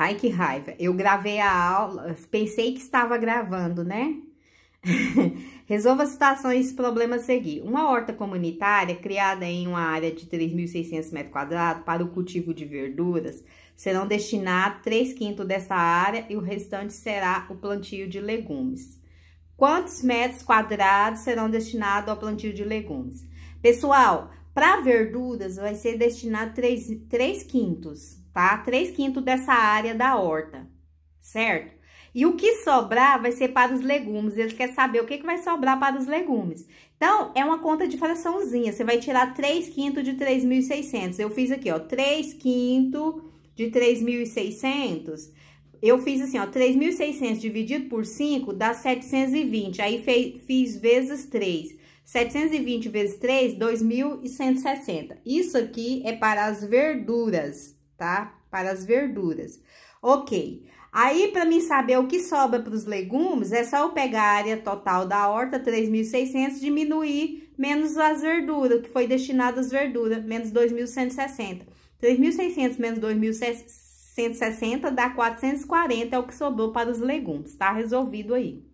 Ai, que raiva. Eu gravei a aula, pensei que estava gravando, né? Resolva situações e problemas seguir. Uma horta comunitária criada em uma área de 3.600 metros quadrados para o cultivo de verduras serão destinados 3 quintos dessa área e o restante será o plantio de legumes. Quantos metros quadrados serão destinados ao plantio de legumes? Pessoal, para verduras vai ser destinado 3, 3 quintos, tá? 3 quintos dessa área da horta, certo? E o que sobrar vai ser para os legumes. Eles querem saber o que, que vai sobrar para os legumes. Então, é uma conta de fraçãozinha. Você vai tirar 3 quintos de 3.600. Eu fiz aqui, ó, 3 quintos de 3.600. Eu fiz assim, ó, 3.600 dividido por 5 dá 720. Aí fez, fiz vezes 3. 720 vezes 3, 2.160. Isso aqui é para as verduras, tá? Para as verduras. Ok. Aí, para mim saber o que sobra para os legumes, é só eu pegar a área total da horta, 3.600, diminuir menos as verduras, que foi destinado às verduras, menos 2.160. 3.600 menos 2.160 dá 440, é o que sobrou para os legumes, tá resolvido aí.